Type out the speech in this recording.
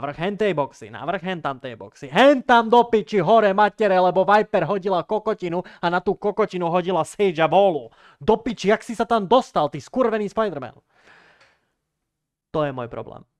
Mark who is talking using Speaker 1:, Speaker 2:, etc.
Speaker 1: Návrh hentej boxy, tam tej boxy. Hentam do piči hore matere, lebo Viper hodila kokotinu a na tú kokotinu hodila Sage a Volu. Do piči, jak si sa tam dostal, ty skurvený Spider-Man. To je môj problém.